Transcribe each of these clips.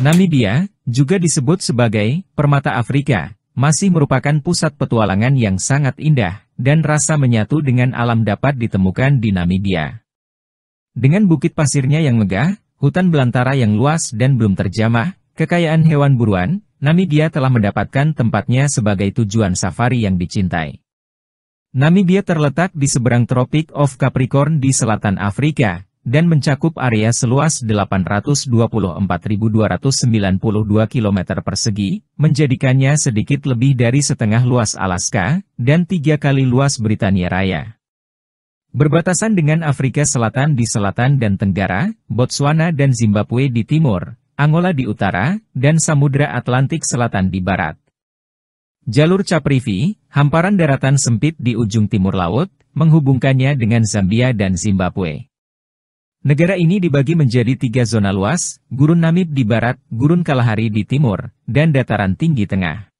Namibia, juga disebut sebagai Permata Afrika, masih merupakan pusat petualangan yang sangat indah, dan rasa menyatu dengan alam dapat ditemukan di Namibia. Dengan bukit pasirnya yang megah, hutan belantara yang luas dan belum terjamah, kekayaan hewan buruan, Namibia telah mendapatkan tempatnya sebagai tujuan safari yang dicintai. Namibia terletak di seberang Tropik of Capricorn di selatan Afrika, dan mencakup area seluas 824.292 km persegi, menjadikannya sedikit lebih dari setengah luas Alaska, dan tiga kali luas Britania Raya. Berbatasan dengan Afrika Selatan di selatan dan tenggara, Botswana dan Zimbabwe di timur, Angola di utara, dan Samudra Atlantik Selatan di barat. Jalur Caprivi, hamparan daratan sempit di ujung timur laut, menghubungkannya dengan Zambia dan Zimbabwe. Negara ini dibagi menjadi tiga zona luas, Gurun Namib di barat, Gurun Kalahari di timur, dan dataran tinggi tengah.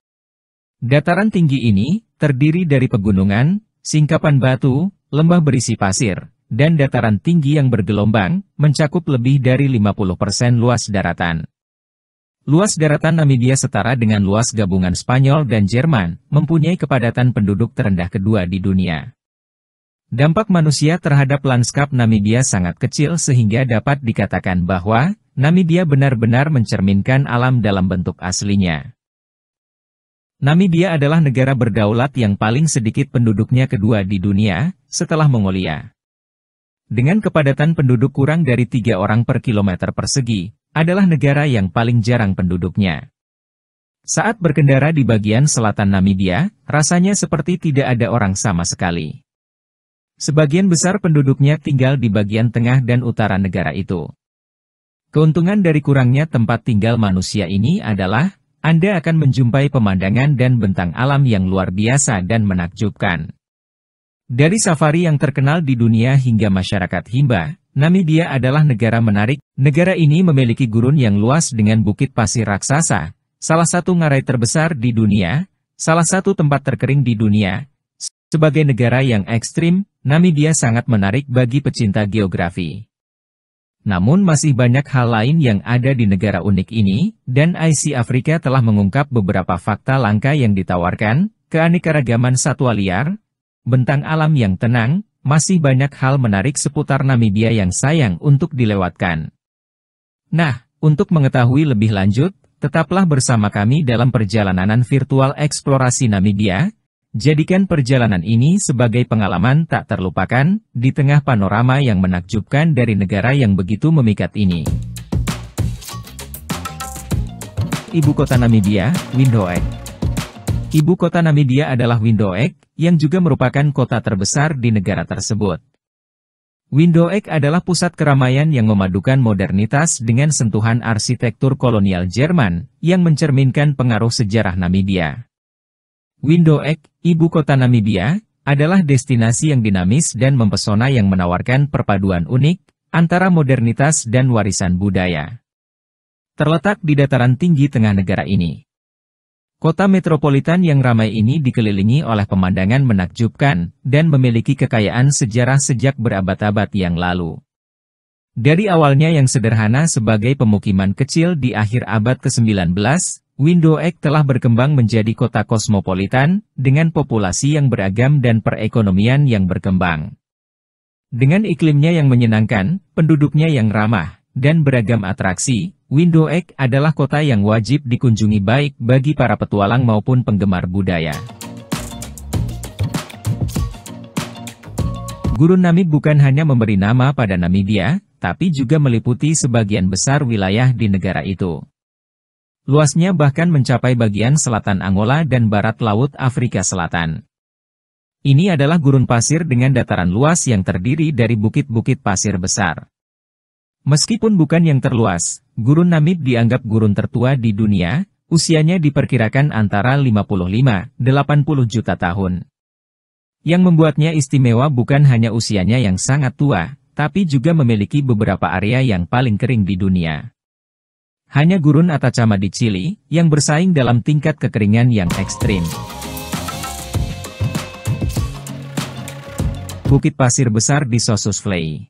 Dataran tinggi ini terdiri dari pegunungan, singkapan batu, lembah berisi pasir, dan dataran tinggi yang bergelombang, mencakup lebih dari 50% luas daratan. Luas daratan Namibia setara dengan luas gabungan Spanyol dan Jerman, mempunyai kepadatan penduduk terendah kedua di dunia. Dampak manusia terhadap lanskap Namibia sangat kecil sehingga dapat dikatakan bahwa Namibia benar-benar mencerminkan alam dalam bentuk aslinya. Namibia adalah negara berdaulat yang paling sedikit penduduknya kedua di dunia, setelah Mongolia. Dengan kepadatan penduduk kurang dari tiga orang per kilometer persegi, adalah negara yang paling jarang penduduknya. Saat berkendara di bagian selatan Namibia, rasanya seperti tidak ada orang sama sekali. Sebagian besar penduduknya tinggal di bagian tengah dan utara negara itu. Keuntungan dari kurangnya tempat tinggal manusia ini adalah, Anda akan menjumpai pemandangan dan bentang alam yang luar biasa dan menakjubkan. Dari safari yang terkenal di dunia hingga masyarakat himba, Namibia adalah negara menarik. Negara ini memiliki gurun yang luas dengan bukit pasir raksasa, salah satu ngarai terbesar di dunia, salah satu tempat terkering di dunia. Sebagai negara yang ekstrim, Namibia sangat menarik bagi pecinta geografi. Namun masih banyak hal lain yang ada di negara unik ini, dan IC Afrika telah mengungkap beberapa fakta langka yang ditawarkan, keanekaragaman satwa liar, bentang alam yang tenang, masih banyak hal menarik seputar Namibia yang sayang untuk dilewatkan. Nah, untuk mengetahui lebih lanjut, tetaplah bersama kami dalam perjalanan virtual eksplorasi Namibia, Jadikan perjalanan ini sebagai pengalaman tak terlupakan, di tengah panorama yang menakjubkan dari negara yang begitu memikat ini. Ibu kota Namibia, Windhoek. Ibu kota Namibia adalah Windhoek, yang juga merupakan kota terbesar di negara tersebut. Windhoek adalah pusat keramaian yang memadukan modernitas dengan sentuhan arsitektur kolonial Jerman, yang mencerminkan pengaruh sejarah Namibia. Windhoek, ibu kota Namibia, adalah destinasi yang dinamis dan mempesona yang menawarkan perpaduan unik antara modernitas dan warisan budaya. Terletak di dataran tinggi tengah negara ini. Kota metropolitan yang ramai ini dikelilingi oleh pemandangan menakjubkan dan memiliki kekayaan sejarah sejak berabad-abad yang lalu. Dari awalnya yang sederhana sebagai pemukiman kecil di akhir abad ke-19, Windhoek telah berkembang menjadi kota kosmopolitan, dengan populasi yang beragam dan perekonomian yang berkembang. Dengan iklimnya yang menyenangkan, penduduknya yang ramah, dan beragam atraksi, Windhoek adalah kota yang wajib dikunjungi baik bagi para petualang maupun penggemar budaya. Gurun Namib bukan hanya memberi nama pada Namibia, tapi juga meliputi sebagian besar wilayah di negara itu. Luasnya bahkan mencapai bagian selatan Angola dan barat laut Afrika Selatan. Ini adalah gurun pasir dengan dataran luas yang terdiri dari bukit-bukit pasir besar. Meskipun bukan yang terluas, gurun Namib dianggap gurun tertua di dunia, usianya diperkirakan antara 55-80 juta tahun. Yang membuatnya istimewa bukan hanya usianya yang sangat tua, tapi juga memiliki beberapa area yang paling kering di dunia. Hanya gurun Atacama di Chili, yang bersaing dalam tingkat kekeringan yang ekstrim. Bukit Pasir Besar di Sosus Flay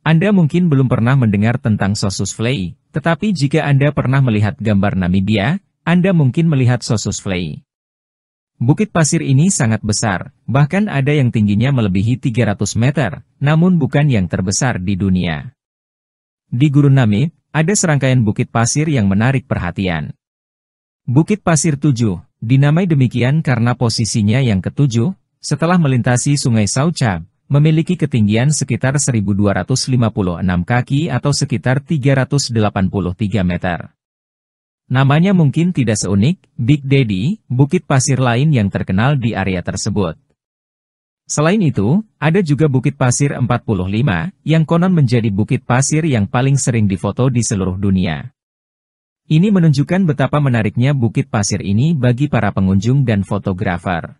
Anda mungkin belum pernah mendengar tentang Sosus Flay, tetapi jika Anda pernah melihat gambar Namibia, Anda mungkin melihat Sosus Flay. Bukit pasir ini sangat besar, bahkan ada yang tingginya melebihi 300 meter, namun bukan yang terbesar di dunia. Di Gurun Namib, ada serangkaian bukit pasir yang menarik perhatian. Bukit Pasir 7, dinamai demikian karena posisinya yang ketujuh, setelah melintasi sungai Saucab, memiliki ketinggian sekitar 1256 kaki atau sekitar 383 meter. Namanya mungkin tidak seunik, Big Daddy, bukit pasir lain yang terkenal di area tersebut. Selain itu, ada juga Bukit Pasir 45, yang konon menjadi bukit pasir yang paling sering difoto di seluruh dunia. Ini menunjukkan betapa menariknya bukit pasir ini bagi para pengunjung dan fotografer.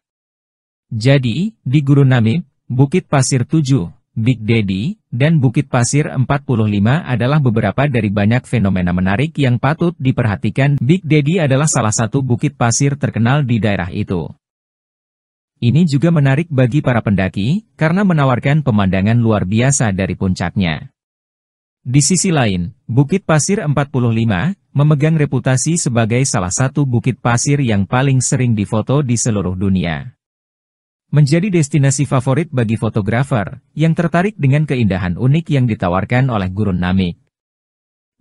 Jadi, di Guru Namib, Bukit Pasir 7, Big Daddy, dan Bukit Pasir 45 adalah beberapa dari banyak fenomena menarik yang patut diperhatikan. Big Daddy adalah salah satu bukit pasir terkenal di daerah itu. Ini juga menarik bagi para pendaki, karena menawarkan pemandangan luar biasa dari puncaknya. Di sisi lain, Bukit Pasir 45, memegang reputasi sebagai salah satu bukit pasir yang paling sering difoto di seluruh dunia. Menjadi destinasi favorit bagi fotografer, yang tertarik dengan keindahan unik yang ditawarkan oleh Gurun Namik.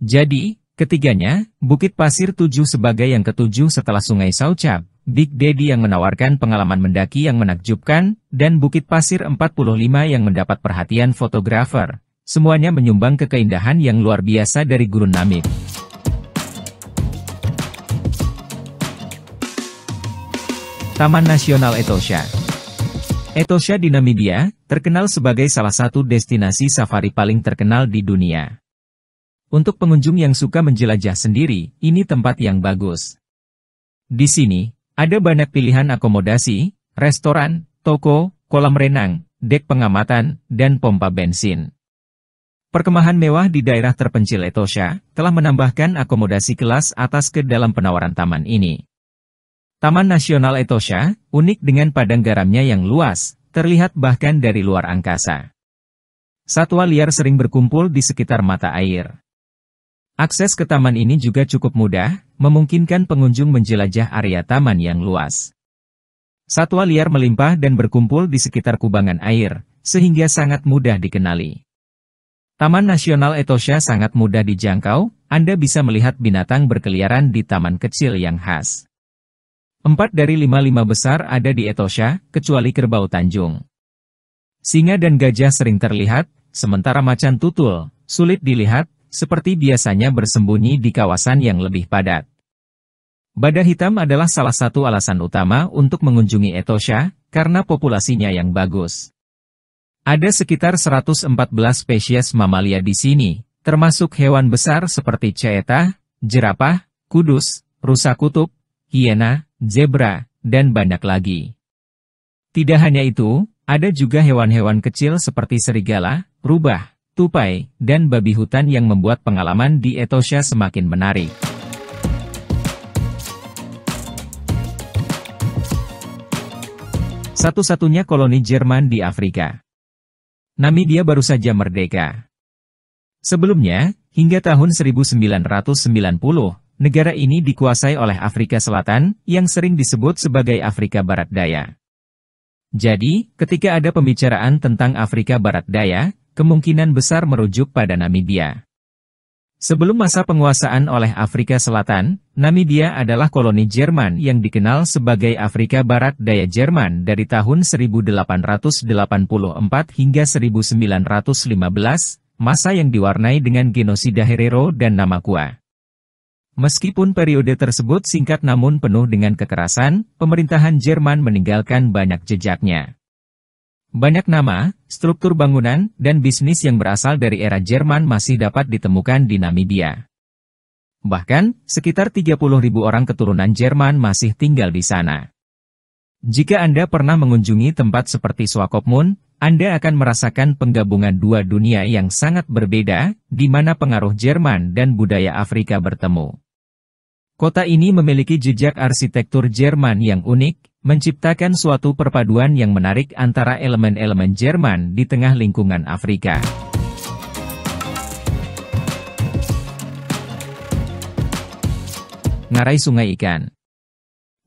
Jadi, ketiganya, Bukit Pasir 7 sebagai yang ketujuh setelah Sungai Saucap, Big Daddy yang menawarkan pengalaman mendaki yang menakjubkan, dan Bukit Pasir 45 yang mendapat perhatian fotografer. Semuanya menyumbang ke keindahan yang luar biasa dari Gurun Namib. Taman Nasional Etosha Etosha di Namibia, terkenal sebagai salah satu destinasi safari paling terkenal di dunia. Untuk pengunjung yang suka menjelajah sendiri, ini tempat yang bagus. Di sini, ada banyak pilihan akomodasi, restoran, toko, kolam renang, dek pengamatan, dan pompa bensin. Perkemahan mewah di daerah terpencil Etosha telah menambahkan akomodasi kelas atas ke dalam penawaran taman ini. Taman Nasional Etosha, unik dengan padang garamnya yang luas, terlihat bahkan dari luar angkasa. Satwa liar sering berkumpul di sekitar mata air. Akses ke taman ini juga cukup mudah, memungkinkan pengunjung menjelajah area taman yang luas. Satwa liar melimpah dan berkumpul di sekitar kubangan air, sehingga sangat mudah dikenali. Taman Nasional Etosha sangat mudah dijangkau, Anda bisa melihat binatang berkeliaran di taman kecil yang khas. Empat dari lima-lima besar ada di Etosha, kecuali kerbau Tanjung. Singa dan gajah sering terlihat, sementara macan tutul, sulit dilihat, seperti biasanya bersembunyi di kawasan yang lebih padat. Badar hitam adalah salah satu alasan utama untuk mengunjungi Etosha, karena populasinya yang bagus. Ada sekitar 114 spesies mamalia di sini, termasuk hewan besar seperti ceeta, jerapah, kudus, rusa kutub, hiena, zebra, dan banyak lagi. Tidak hanya itu, ada juga hewan-hewan kecil seperti serigala, rubah, tupai, dan babi hutan yang membuat pengalaman di Etosha semakin menarik. Satu-satunya koloni Jerman di Afrika. Namibia baru saja merdeka. Sebelumnya, hingga tahun 1990, negara ini dikuasai oleh Afrika Selatan, yang sering disebut sebagai Afrika Barat Daya. Jadi, ketika ada pembicaraan tentang Afrika Barat Daya, kemungkinan besar merujuk pada Namibia. Sebelum masa penguasaan oleh Afrika Selatan, Namibia adalah koloni Jerman yang dikenal sebagai Afrika Barat Daya Jerman dari tahun 1884 hingga 1915, masa yang diwarnai dengan genosida Herero dan Namakwa. Meskipun periode tersebut singkat namun penuh dengan kekerasan, pemerintahan Jerman meninggalkan banyak jejaknya. Banyak nama, struktur bangunan, dan bisnis yang berasal dari era Jerman masih dapat ditemukan di Namibia. Bahkan, sekitar ribu orang keturunan Jerman masih tinggal di sana. Jika Anda pernah mengunjungi tempat seperti Swakopmund, Anda akan merasakan penggabungan dua dunia yang sangat berbeda, di mana pengaruh Jerman dan budaya Afrika bertemu. Kota ini memiliki jejak arsitektur Jerman yang unik, menciptakan suatu perpaduan yang menarik antara elemen-elemen Jerman di tengah lingkungan Afrika. Ngarai Sungai Ikan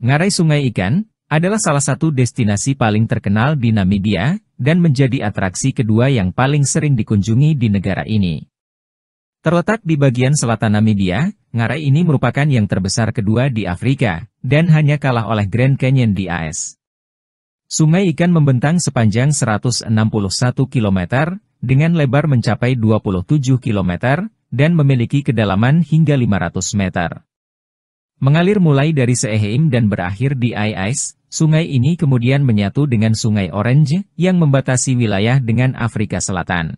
Ngarai Sungai Ikan adalah salah satu destinasi paling terkenal di Namibia, dan menjadi atraksi kedua yang paling sering dikunjungi di negara ini. Terletak di bagian selatan Namibia, ngarai ini merupakan yang terbesar kedua di Afrika, dan hanya kalah oleh Grand Canyon di AS. Sungai ikan membentang sepanjang 161 km, dengan lebar mencapai 27 km, dan memiliki kedalaman hingga 500 meter. Mengalir mulai dari Seheim dan berakhir di Ais, sungai ini kemudian menyatu dengan Sungai Orange, yang membatasi wilayah dengan Afrika Selatan.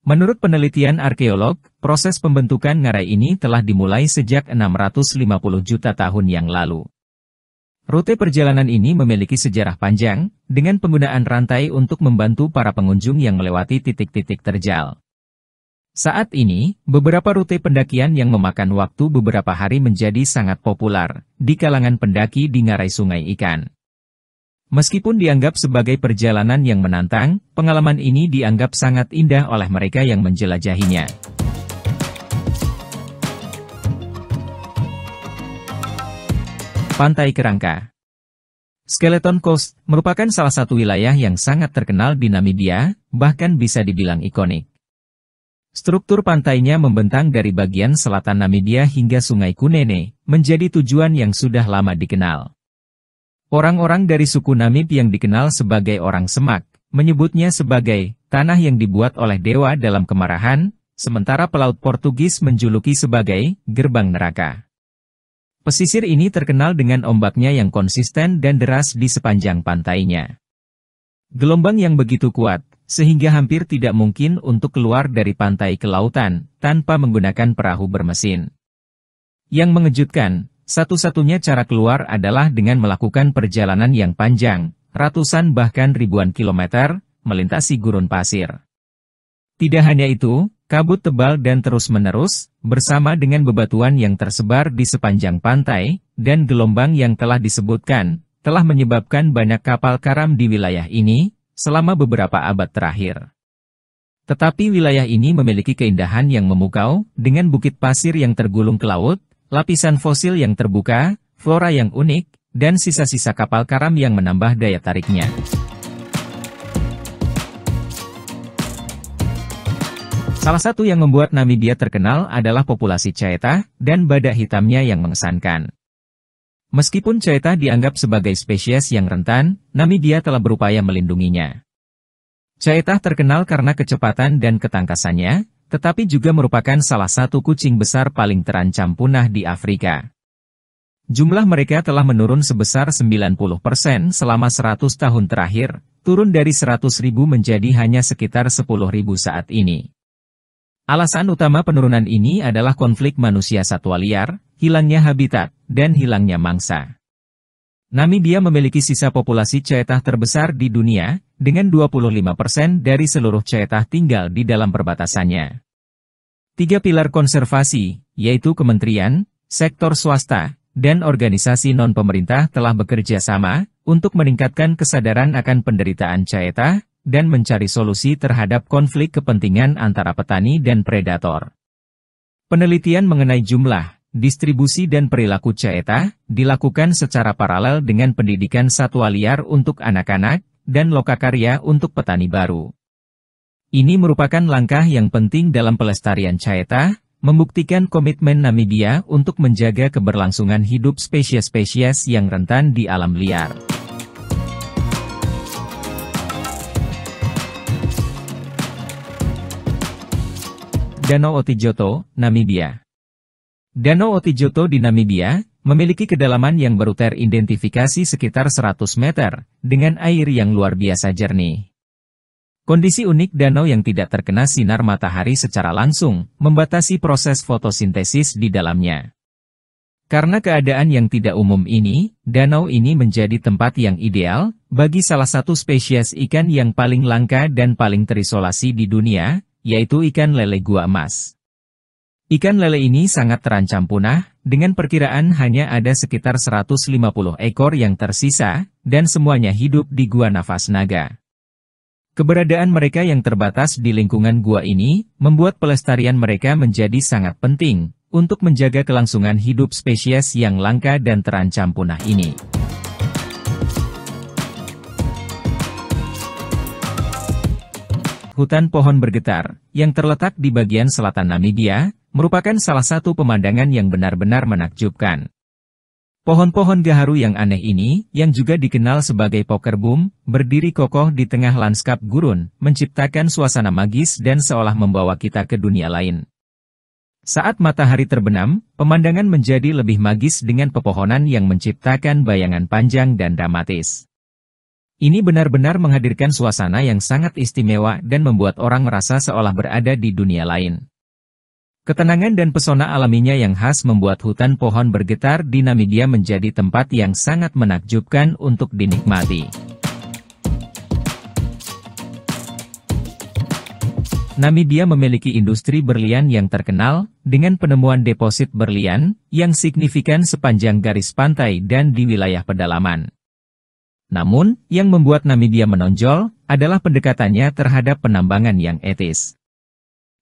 Menurut penelitian arkeolog, proses pembentukan ngarai ini telah dimulai sejak 650 juta tahun yang lalu. Rute perjalanan ini memiliki sejarah panjang, dengan penggunaan rantai untuk membantu para pengunjung yang melewati titik-titik terjal. Saat ini, beberapa rute pendakian yang memakan waktu beberapa hari menjadi sangat populer di kalangan pendaki di ngarai sungai ikan. Meskipun dianggap sebagai perjalanan yang menantang, pengalaman ini dianggap sangat indah oleh mereka yang menjelajahinya. Pantai Kerangka Skeleton Coast merupakan salah satu wilayah yang sangat terkenal di Namibia, bahkan bisa dibilang ikonik. Struktur pantainya membentang dari bagian selatan Namibia hingga Sungai Kunene, menjadi tujuan yang sudah lama dikenal. Orang-orang dari suku Namib yang dikenal sebagai orang Semak, menyebutnya sebagai tanah yang dibuat oleh dewa dalam kemarahan, sementara pelaut Portugis menjuluki sebagai gerbang neraka. Pesisir ini terkenal dengan ombaknya yang konsisten dan deras di sepanjang pantainya. Gelombang yang begitu kuat, sehingga hampir tidak mungkin untuk keluar dari pantai ke lautan tanpa menggunakan perahu bermesin. Yang mengejutkan, satu-satunya cara keluar adalah dengan melakukan perjalanan yang panjang, ratusan bahkan ribuan kilometer, melintasi gurun pasir. Tidak hanya itu, kabut tebal dan terus-menerus, bersama dengan bebatuan yang tersebar di sepanjang pantai, dan gelombang yang telah disebutkan, telah menyebabkan banyak kapal karam di wilayah ini, selama beberapa abad terakhir. Tetapi wilayah ini memiliki keindahan yang memukau, dengan bukit pasir yang tergulung ke laut, lapisan fosil yang terbuka, flora yang unik, dan sisa-sisa kapal karam yang menambah daya tariknya. Salah satu yang membuat Namibia terkenal adalah populasi caeta dan badak hitamnya yang mengesankan. Meskipun caeta dianggap sebagai spesies yang rentan, Namibia telah berupaya melindunginya. Caeta terkenal karena kecepatan dan ketangkasannya, tetapi juga merupakan salah satu kucing besar paling terancam punah di Afrika. Jumlah mereka telah menurun sebesar 90% persen selama 100 tahun terakhir, turun dari 100 ribu menjadi hanya sekitar 10.000 saat ini. Alasan utama penurunan ini adalah konflik manusia satwa liar, hilangnya habitat, dan hilangnya mangsa. Namibia memiliki sisa populasi cetah terbesar di dunia, dengan 25% dari seluruh cetah tinggal di dalam perbatasannya. Tiga pilar konservasi, yaitu kementerian, sektor swasta, dan organisasi non-pemerintah telah bekerja sama untuk meningkatkan kesadaran akan penderitaan cetah dan mencari solusi terhadap konflik kepentingan antara petani dan predator. Penelitian mengenai jumlah, distribusi dan perilaku CETA dilakukan secara paralel dengan pendidikan satwa liar untuk anak-anak, dan lokakarya untuk petani baru. Ini merupakan langkah yang penting dalam pelestarian Caeta, membuktikan komitmen Namibia untuk menjaga keberlangsungan hidup spesies-spesies yang rentan di alam liar. Danau Otijoto, Namibia Danau Otijoto di Namibia, Memiliki kedalaman yang baru teridentifikasi sekitar 100 meter, dengan air yang luar biasa jernih. Kondisi unik danau yang tidak terkena sinar matahari secara langsung, membatasi proses fotosintesis di dalamnya. Karena keadaan yang tidak umum ini, danau ini menjadi tempat yang ideal, bagi salah satu spesies ikan yang paling langka dan paling terisolasi di dunia, yaitu ikan lele gua emas. Ikan lele ini sangat terancam punah, dengan perkiraan hanya ada sekitar 150 ekor yang tersisa, dan semuanya hidup di gua nafas naga. Keberadaan mereka yang terbatas di lingkungan gua ini, membuat pelestarian mereka menjadi sangat penting, untuk menjaga kelangsungan hidup spesies yang langka dan terancam punah ini. Hutan pohon bergetar, yang terletak di bagian selatan Namibia, merupakan salah satu pemandangan yang benar-benar menakjubkan. Pohon-pohon gaharu yang aneh ini, yang juga dikenal sebagai poker boom, berdiri kokoh di tengah lanskap gurun, menciptakan suasana magis dan seolah membawa kita ke dunia lain. Saat matahari terbenam, pemandangan menjadi lebih magis dengan pepohonan yang menciptakan bayangan panjang dan dramatis. Ini benar-benar menghadirkan suasana yang sangat istimewa dan membuat orang merasa seolah berada di dunia lain. Ketenangan dan pesona alaminya yang khas membuat hutan pohon bergetar di Namibia menjadi tempat yang sangat menakjubkan untuk dinikmati. Namibia memiliki industri berlian yang terkenal, dengan penemuan deposit berlian, yang signifikan sepanjang garis pantai dan di wilayah pedalaman. Namun, yang membuat Namibia menonjol, adalah pendekatannya terhadap penambangan yang etis.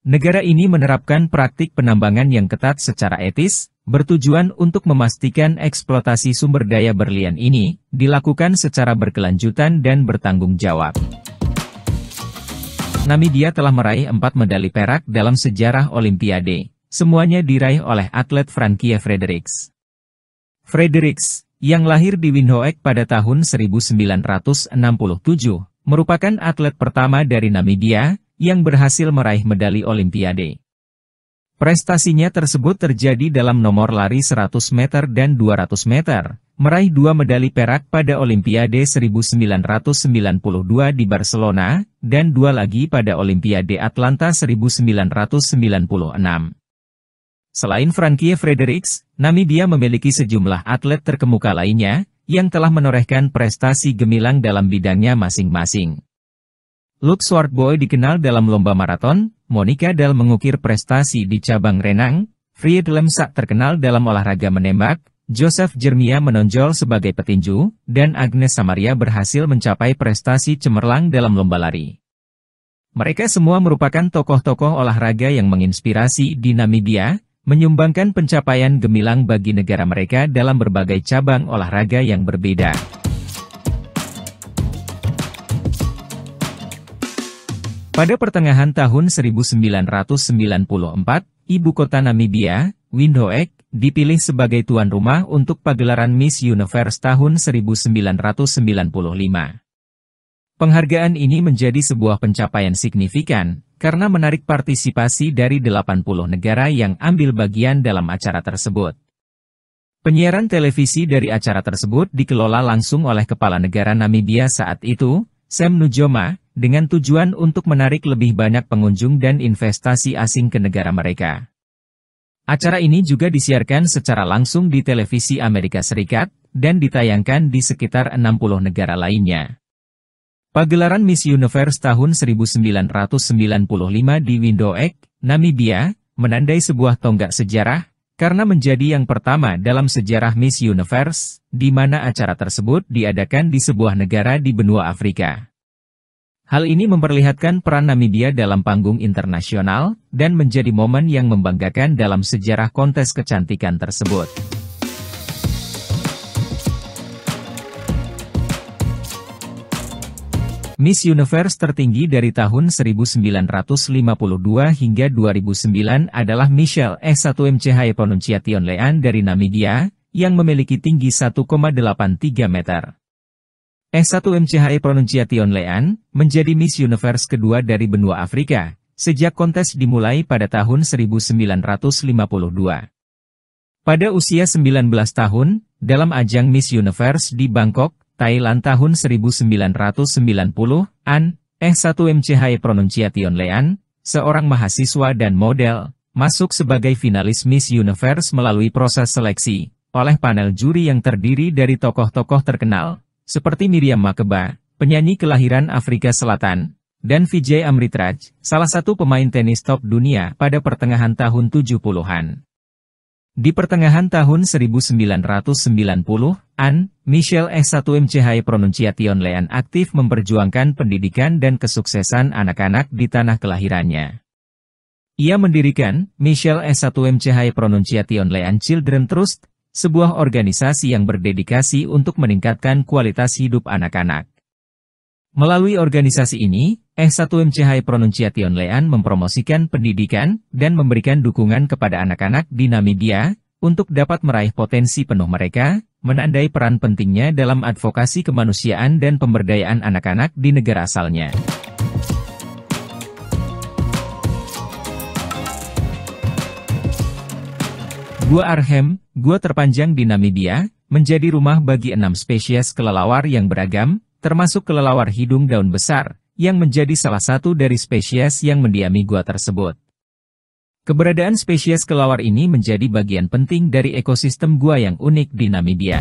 Negara ini menerapkan praktik penambangan yang ketat secara etis, bertujuan untuk memastikan eksploitasi sumber daya berlian ini dilakukan secara berkelanjutan dan bertanggung jawab. Namibia telah meraih empat medali perak dalam sejarah Olimpiade, semuanya diraih oleh atlet Frankie Fredericks. Fredericks, yang lahir di Windhoek pada tahun 1967, merupakan atlet pertama dari Namibia yang berhasil meraih medali Olimpiade. Prestasinya tersebut terjadi dalam nomor lari 100 meter dan 200 meter, meraih dua medali perak pada Olimpiade 1992 di Barcelona, dan dua lagi pada Olimpiade Atlanta 1996. Selain Frankie Fredericks, Namibia memiliki sejumlah atlet terkemuka lainnya, yang telah menorehkan prestasi gemilang dalam bidangnya masing-masing. Luke Swartboy dikenal dalam lomba maraton, Monica Dell mengukir prestasi di cabang renang, Fried Lemsak terkenal dalam olahraga menembak, Joseph Jermia menonjol sebagai petinju, dan Agnes Samaria berhasil mencapai prestasi cemerlang dalam lomba lari. Mereka semua merupakan tokoh-tokoh olahraga yang menginspirasi di Namibia, menyumbangkan pencapaian gemilang bagi negara mereka dalam berbagai cabang olahraga yang berbeda. Pada pertengahan tahun 1994, ibu kota Namibia, Windhoek, dipilih sebagai tuan rumah untuk pagelaran Miss Universe tahun 1995. Penghargaan ini menjadi sebuah pencapaian signifikan, karena menarik partisipasi dari 80 negara yang ambil bagian dalam acara tersebut. Penyiaran televisi dari acara tersebut dikelola langsung oleh Kepala Negara Namibia saat itu, Sam Nujoma, dengan tujuan untuk menarik lebih banyak pengunjung dan investasi asing ke negara mereka. Acara ini juga disiarkan secara langsung di televisi Amerika Serikat, dan ditayangkan di sekitar 60 negara lainnya. Pagelaran Miss Universe tahun 1995 di Windhoek, Namibia, menandai sebuah tonggak sejarah, karena menjadi yang pertama dalam sejarah Miss Universe, di mana acara tersebut diadakan di sebuah negara di benua Afrika. Hal ini memperlihatkan peran Namibia dalam panggung internasional, dan menjadi momen yang membanggakan dalam sejarah kontes kecantikan tersebut. Miss Universe tertinggi dari tahun 1952 hingga 2009 adalah Michelle S1MCH Eponunciation Lean dari Namibia, yang memiliki tinggi 1,83 meter. S1MCH Pronunciation Lean, menjadi Miss Universe kedua dari benua Afrika, sejak kontes dimulai pada tahun 1952. Pada usia 19 tahun, dalam ajang Miss Universe di Bangkok, Thailand tahun 1990-an, 1 MCH Pronunciation Lean, seorang mahasiswa dan model, masuk sebagai finalis Miss Universe melalui proses seleksi, oleh panel juri yang terdiri dari tokoh-tokoh terkenal, seperti Miriam Makeba, penyanyi kelahiran Afrika Selatan, dan Vijay Amritraj, salah satu pemain tenis top dunia pada pertengahan tahun 70-an. Di pertengahan tahun 1990, An, Michelle S1MCHI Pronunciation Lean aktif memperjuangkan pendidikan dan kesuksesan anak-anak di tanah kelahirannya. Ia mendirikan Michelle S1MCHI Pronunciation Lean Children Trust, sebuah organisasi yang berdedikasi untuk meningkatkan kualitas hidup anak-anak. Melalui organisasi ini, S1MCHI Pronunciation Lean mempromosikan pendidikan dan memberikan dukungan kepada anak-anak di Namibia untuk dapat meraih potensi penuh mereka menandai peran pentingnya dalam advokasi kemanusiaan dan pemberdayaan anak-anak di negara asalnya. Gua Arhem, gua terpanjang di Namibia, menjadi rumah bagi enam spesies kelelawar yang beragam, termasuk kelelawar hidung daun besar, yang menjadi salah satu dari spesies yang mendiami gua tersebut. Keberadaan spesies kelawar ini menjadi bagian penting dari ekosistem gua yang unik di Namibia.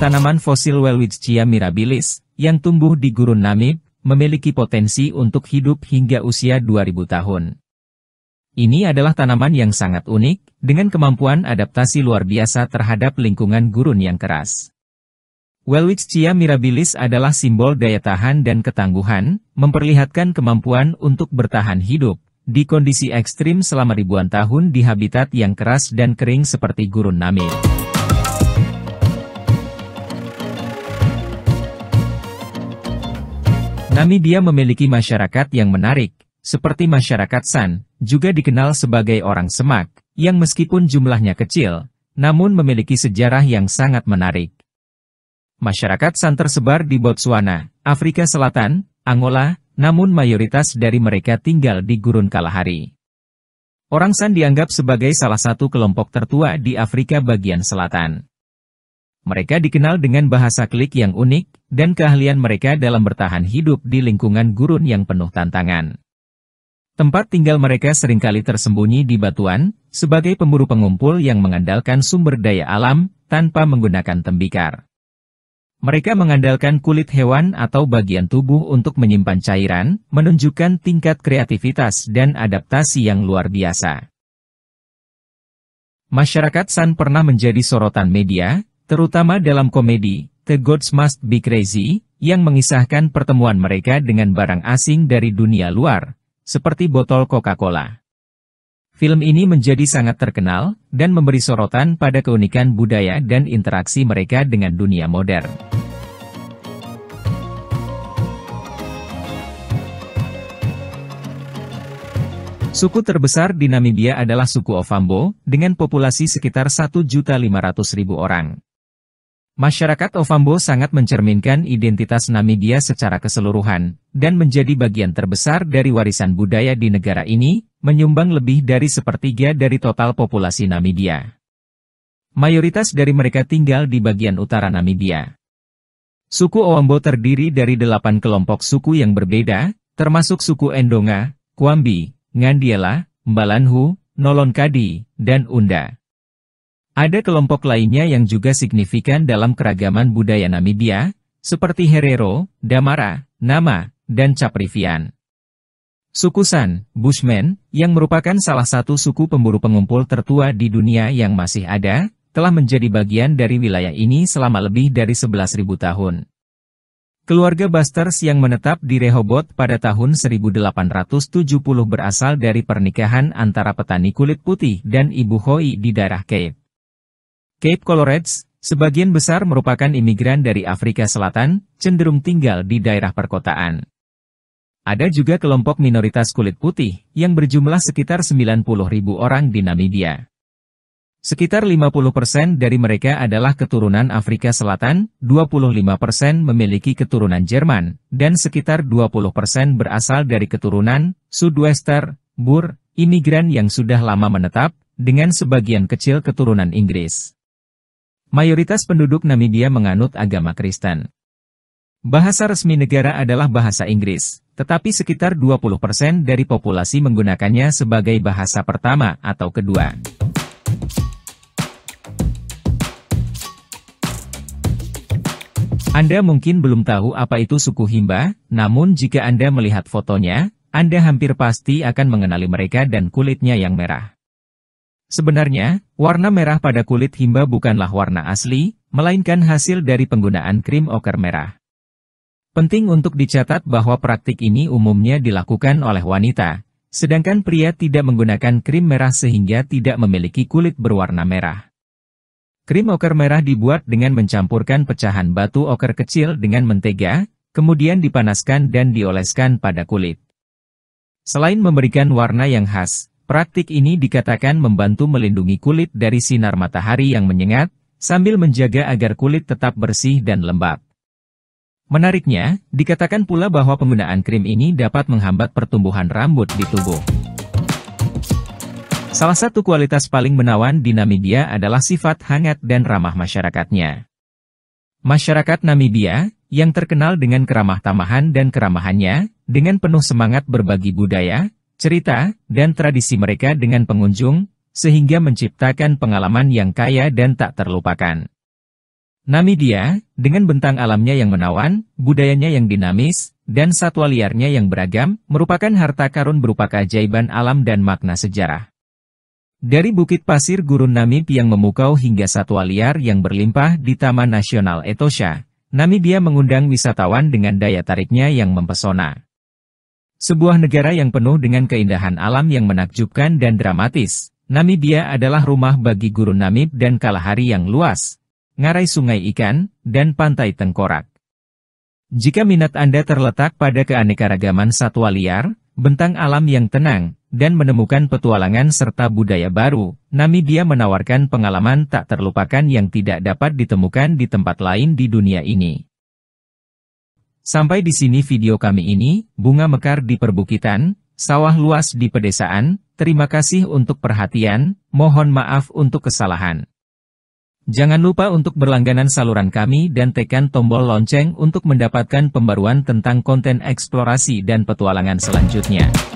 Tanaman fosil Welwitschia mirabilis, yang tumbuh di gurun Namib, memiliki potensi untuk hidup hingga usia 2000 tahun. Ini adalah tanaman yang sangat unik, dengan kemampuan adaptasi luar biasa terhadap lingkungan gurun yang keras. Welwitschia mirabilis adalah simbol daya tahan dan ketangguhan, memperlihatkan kemampuan untuk bertahan hidup di kondisi ekstrim selama ribuan tahun di habitat yang keras dan kering seperti gurun Namib. Namibia memiliki masyarakat yang menarik, seperti masyarakat San, juga dikenal sebagai orang semak, yang meskipun jumlahnya kecil, namun memiliki sejarah yang sangat menarik. Masyarakat San tersebar di Botswana, Afrika Selatan, Angola, namun mayoritas dari mereka tinggal di Gurun Kalahari. Orang San dianggap sebagai salah satu kelompok tertua di Afrika bagian selatan. Mereka dikenal dengan bahasa klik yang unik, dan keahlian mereka dalam bertahan hidup di lingkungan gurun yang penuh tantangan. Tempat tinggal mereka seringkali tersembunyi di batuan, sebagai pemburu pengumpul yang mengandalkan sumber daya alam, tanpa menggunakan tembikar. Mereka mengandalkan kulit hewan atau bagian tubuh untuk menyimpan cairan, menunjukkan tingkat kreativitas dan adaptasi yang luar biasa. Masyarakat San pernah menjadi sorotan media, terutama dalam komedi, The Gods Must Be Crazy, yang mengisahkan pertemuan mereka dengan barang asing dari dunia luar, seperti botol Coca-Cola. Film ini menjadi sangat terkenal dan memberi sorotan pada keunikan budaya dan interaksi mereka dengan dunia modern. Suku terbesar di Namibia adalah suku Ovambo, dengan populasi sekitar 1.500.000 orang. Masyarakat Ovambo sangat mencerminkan identitas Namibia secara keseluruhan, dan menjadi bagian terbesar dari warisan budaya di negara ini, menyumbang lebih dari sepertiga dari total populasi Namibia. Mayoritas dari mereka tinggal di bagian utara Namibia. Suku Owambo terdiri dari delapan kelompok suku yang berbeda, termasuk suku Endonga, Kwambi, Ngandiela, Mbalanhu, Nolonkadi, dan Unda. Ada kelompok lainnya yang juga signifikan dalam keragaman budaya Namibia, seperti Herero, Damara, Nama, dan Caprivian. Suku San, Bushmen, yang merupakan salah satu suku pemburu pengumpul tertua di dunia yang masih ada, telah menjadi bagian dari wilayah ini selama lebih dari 11.000 tahun. Keluarga Busters yang menetap di Rehoboth pada tahun 1870 berasal dari pernikahan antara petani kulit putih dan ibu Hoi di daerah Cape. Cape Coloreds, sebagian besar merupakan imigran dari Afrika Selatan, cenderung tinggal di daerah perkotaan. Ada juga kelompok minoritas kulit putih, yang berjumlah sekitar 90 ribu orang di Namibia. Sekitar 50% dari mereka adalah keturunan Afrika Selatan, 25% memiliki keturunan Jerman, dan sekitar 20% berasal dari keturunan, Sudwester, Bur, imigran yang sudah lama menetap, dengan sebagian kecil keturunan Inggris. Mayoritas penduduk Namibia menganut agama Kristen. Bahasa resmi negara adalah bahasa Inggris, tetapi sekitar 20% dari populasi menggunakannya sebagai bahasa pertama atau kedua. Anda mungkin belum tahu apa itu suku Himba, namun jika Anda melihat fotonya, Anda hampir pasti akan mengenali mereka dan kulitnya yang merah. Sebenarnya, warna merah pada kulit Himba bukanlah warna asli, melainkan hasil dari penggunaan krim oker merah. Penting untuk dicatat bahwa praktik ini umumnya dilakukan oleh wanita, sedangkan pria tidak menggunakan krim merah sehingga tidak memiliki kulit berwarna merah. Krim oker merah dibuat dengan mencampurkan pecahan batu oker kecil dengan mentega, kemudian dipanaskan dan dioleskan pada kulit. Selain memberikan warna yang khas, praktik ini dikatakan membantu melindungi kulit dari sinar matahari yang menyengat, sambil menjaga agar kulit tetap bersih dan lembab. Menariknya, dikatakan pula bahwa penggunaan krim ini dapat menghambat pertumbuhan rambut di tubuh. Salah satu kualitas paling menawan di Namibia adalah sifat hangat dan ramah masyarakatnya. Masyarakat Namibia, yang terkenal dengan keramah tamahan dan keramahannya, dengan penuh semangat berbagi budaya, cerita, dan tradisi mereka dengan pengunjung, sehingga menciptakan pengalaman yang kaya dan tak terlupakan. Namibia, dengan bentang alamnya yang menawan, budayanya yang dinamis, dan satwa liarnya yang beragam, merupakan harta karun berupa keajaiban alam dan makna sejarah. Dari bukit pasir gurun Namib yang memukau hingga satwa liar yang berlimpah di Taman Nasional Etosha, Namibia mengundang wisatawan dengan daya tariknya yang mempesona. Sebuah negara yang penuh dengan keindahan alam yang menakjubkan dan dramatis, Namibia adalah rumah bagi gurun Namib dan Kalahari yang luas, ngarai sungai ikan, dan pantai tengkorak. Jika minat Anda terletak pada keanekaragaman satwa liar, bentang alam yang tenang, dan menemukan petualangan serta budaya baru, Namibia menawarkan pengalaman tak terlupakan yang tidak dapat ditemukan di tempat lain di dunia ini. Sampai di sini video kami ini, bunga mekar di perbukitan, sawah luas di pedesaan, terima kasih untuk perhatian, mohon maaf untuk kesalahan. Jangan lupa untuk berlangganan saluran kami dan tekan tombol lonceng untuk mendapatkan pembaruan tentang konten eksplorasi dan petualangan selanjutnya.